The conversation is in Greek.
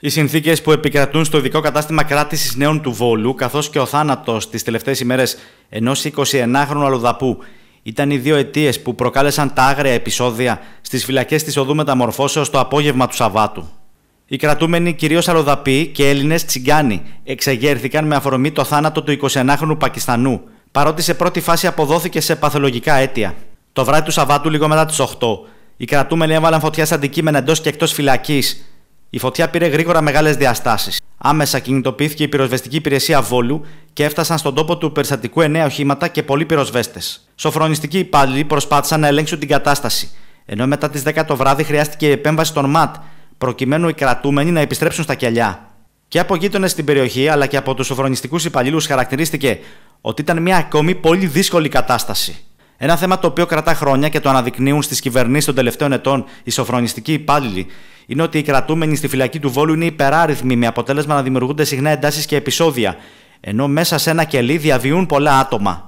Οι συνθήκες που επικρατούν στο ειδικό κατάστημα κράτησης νέων του Βόλου, καθώς και ο θάνατος τις τελευταίες ημέρες ενός 29χρονου αλλοδαπού, ήταν οι δύο αιτίες που προκάλεσαν τα άγρια επεισόδια στις φυλακές της Οδού Μεταμορφώσεως το απόγευμα του Σαββάτου. Οι κρατούμενοι, κυρίως αλλοδαποί και Έλληνες τσιγκάνοι, εξεγέρθηκαν με αφορμή το θάνατο του 29χρονου Πακιστανού, παρότι σε πρώτη φάση αποδόθηκε σε παθολογικά αίτια. Το βράδυ του Σαβάτου λίγο μετά τις 8, οι κρατούμενοι έβαλαν φωτιά σε αντικείμενα εντός και εκτός φυλακής, η φωτιά πήρε γρήγορα μεγάλες διαστάσεις. Άμεσα κινητοποιήθηκε η πυροσβεστική υπηρεσία Βόλου και έφτασαν στον τόπο του περιστατικού εννέα οχήματα και πολλοί πυροσβέστες. Σοφρονιστικοί υπάλληλοι προσπάθησαν να ελέγξουν την κατάσταση, ενώ μετά τις 10 το βράδυ χρειάστηκε η επέμβαση των ΜΑΤ, προκειμένου οι κρατούμενοι να επιστρέψουν στα κελιά. Και από γείτονες στην περιοχή αλλά και από τους σοφρονιστικούς υπαλλήλους χαρακτηρίστηκε ότι ήταν μια ακόμη πολύ δύσκολη κατάσταση. Ένα θέμα το οποίο κρατά χρόνια και το αναδεικνύουν στις κυβερνήσεις των τελευταίων ετών οι σοφρονιστικοί υπάλληλοι είναι ότι οι κρατούμενοι στη φυλακή του Βόλου είναι υπεράριθμοι με αποτέλεσμα να δημιουργούνται συχνά εντάσεις και επεισόδια, ενώ μέσα σε ένα κελί διαβιούν πολλά άτομα.